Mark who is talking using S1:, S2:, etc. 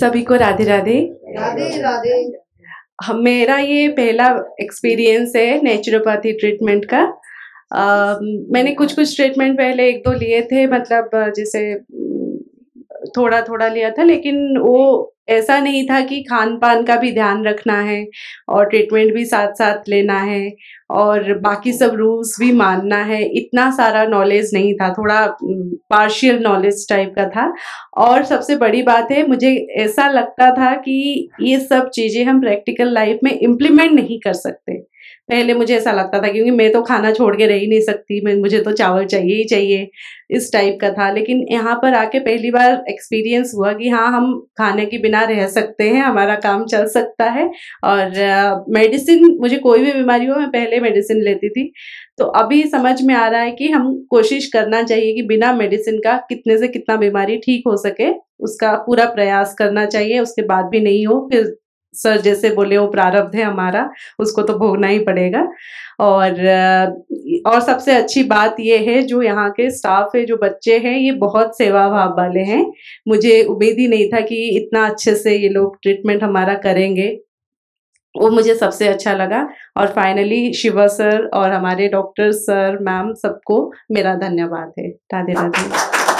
S1: सभी को राधे राधे
S2: राधे राधे
S1: मेरा ये पहला एक्सपीरियंस है नेचुरोपैथी ट्रीटमेंट का आ, मैंने कुछ कुछ ट्रीटमेंट पहले एक दो लिए थे मतलब जैसे थोड़ा थोड़ा लिया था लेकिन वो ऐसा नहीं था कि खान पान का भी ध्यान रखना है और ट्रीटमेंट भी साथ साथ लेना है और बाकी सब रूल्स भी मानना है इतना सारा नॉलेज नहीं था थोड़ा पार्शियल नॉलेज टाइप का था और सबसे बड़ी बात है मुझे ऐसा लगता था कि ये सब चीज़ें हम प्रैक्टिकल लाइफ में इम्प्लीमेंट नहीं कर सकते पहले मुझे ऐसा लगता था क्योंकि मैं तो खाना छोड़ के रह ही नहीं सकती मैं मुझे तो चावल चाहिए ही चाहिए इस टाइप का था लेकिन यहाँ पर आके पहली बार एक्सपीरियंस हुआ कि हाँ हम खाने के बिना रह सकते हैं हमारा काम चल सकता है और मेडिसिन मुझे कोई भी बीमारी हो मैं पहले मेडिसिन लेती थी तो अभी समझ में आ रहा है कि हम कोशिश करना चाहिए कि बिना मेडिसिन का कितने से कितना बीमारी ठीक हो सके उसका पूरा प्रयास करना चाहिए उसके बाद भी नहीं हो फिर सर जैसे बोले वो प्रारब्ध है हमारा उसको तो भोगना ही पड़ेगा और और सबसे अच्छी बात ये है जो यहाँ के स्टाफ है जो बच्चे हैं ये बहुत सेवा भाव वाले हैं मुझे उम्मीद ही नहीं था कि इतना अच्छे से ये लोग ट्रीटमेंट हमारा करेंगे वो मुझे सबसे अच्छा लगा और फाइनली शिवा सर और हमारे डॉक्टर सर मैम सबको मेरा धन्यवाद है राधे राधे